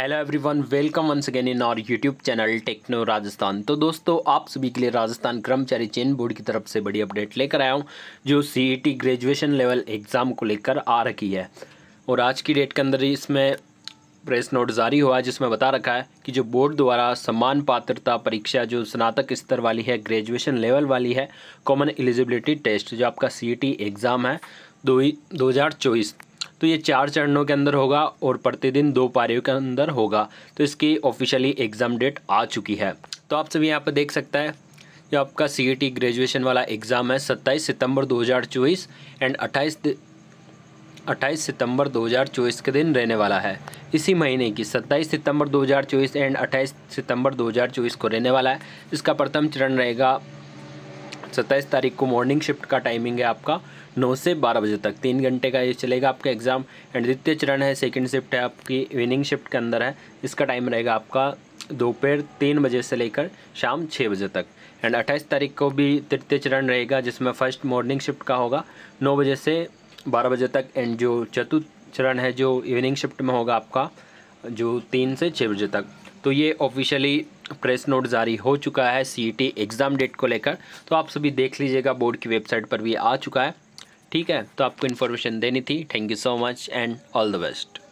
hello everyone welcome once again in our YouTube channel techno Rajasthan तो दोस्तों आप सभी के लिए राजस्थान कर्मचारी चयन बोर्ड की तरफ से बड़ी अपडेट लेकर आया हूँ जो सीईटी ग्रेजुएशन लेवल एग्ज़ाम को लेकर आ रखी है और आज की डेट के अंदर इसमें प्रेस नोट जारी हुआ है जिसमें बता रखा है कि जो बोर्ड द्वारा समान पात्रता परीक्षा जो स्नातक स्तर वाली है ग्रेजुएशन लेवल वाली है कॉमन एलिजिबिलिटी टेस्ट जो आपका सी एग्ज़ाम e है दो हज़ार चौबीस तो ये चार चरणों के अंदर होगा और प्रतिदिन दो पारियों के अंदर होगा तो इसकी ऑफिशियली एग्ज़ाम डेट आ चुकी है तो आप सभी यहाँ पर देख सकता है जो आपका सी ग्रेजुएशन e वाला एग्ज़ाम है सत्ताईस सितंबर चौबीस एंड अट्ठाईस अट्ठाईस सितंबर 2024 के दिन रहने वाला है इसी महीने की सत्ताईस सितंबर 2024 एंड अट्ठाईस सितंबर 2024 को रहने वाला है इसका प्रथम चरण रहेगा सत्ताईस तारीख को मॉर्निंग शिफ्ट का टाइमिंग है आपका नौ से बारह बजे तक तीन घंटे का ये चलेगा आपका एग्ज़ाम एंड द्वितीय चरण है सेकंड शिफ्ट है आपकी इवनिंग शिफ्ट के अंदर है इसका टाइम रहेगा आपका दोपहर तीन बजे से लेकर शाम छः बजे तक एंड अट्ठाईस तारीख को भी तृतीय चरण रहेगा जिसमें फर्स्ट मॉर्निंग शिफ्ट का होगा नौ बजे से बारह बजे तक एंड जो चतुर्थ चरण है जो इवनिंग शिफ्ट में होगा आपका जो तीन से छः बजे तक तो ये ऑफिशियली प्रेस नोट जारी हो चुका है सी एग्ज़ाम डेट को लेकर तो आप सभी देख लीजिएगा बोर्ड की वेबसाइट पर भी आ चुका है ठीक है तो आपको इन्फॉर्मेशन देनी थी thank you so much and all the best